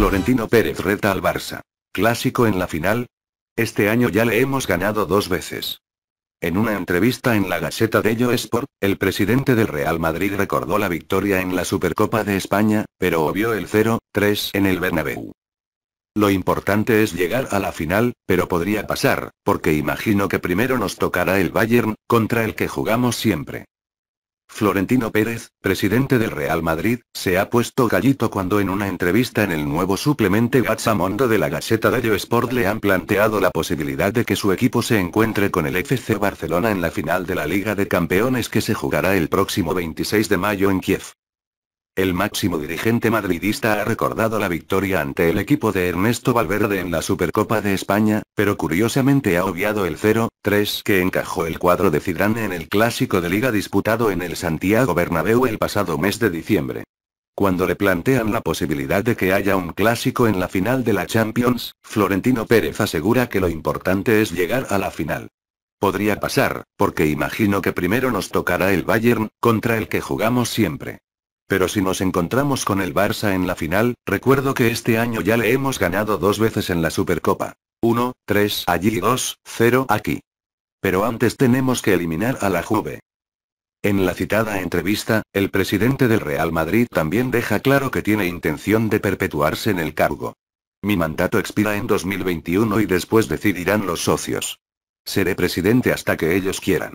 Florentino Pérez reta al Barça. Clásico en la final. Este año ya le hemos ganado dos veces. En una entrevista en la Gaceta de Sport, el presidente del Real Madrid recordó la victoria en la Supercopa de España, pero obvió el 0-3 en el Bernabéu. Lo importante es llegar a la final, pero podría pasar, porque imagino que primero nos tocará el Bayern, contra el que jugamos siempre. Florentino Pérez, presidente del Real Madrid, se ha puesto gallito cuando en una entrevista en el nuevo suplemento Gazzamondo de la Gaceta Dello Sport le han planteado la posibilidad de que su equipo se encuentre con el FC Barcelona en la final de la Liga de Campeones que se jugará el próximo 26 de mayo en Kiev. El máximo dirigente madridista ha recordado la victoria ante el equipo de Ernesto Valverde en la Supercopa de España, pero curiosamente ha obviado el 0-3 que encajó el cuadro de Zidane en el clásico de liga disputado en el Santiago Bernabéu el pasado mes de diciembre. Cuando le plantean la posibilidad de que haya un clásico en la final de la Champions, Florentino Pérez asegura que lo importante es llegar a la final. Podría pasar, porque imagino que primero nos tocará el Bayern, contra el que jugamos siempre. Pero si nos encontramos con el Barça en la final, recuerdo que este año ya le hemos ganado dos veces en la Supercopa. 1, 3 allí y 2, 0 aquí. Pero antes tenemos que eliminar a la Juve. En la citada entrevista, el presidente del Real Madrid también deja claro que tiene intención de perpetuarse en el cargo. Mi mandato expira en 2021 y después decidirán los socios. Seré presidente hasta que ellos quieran.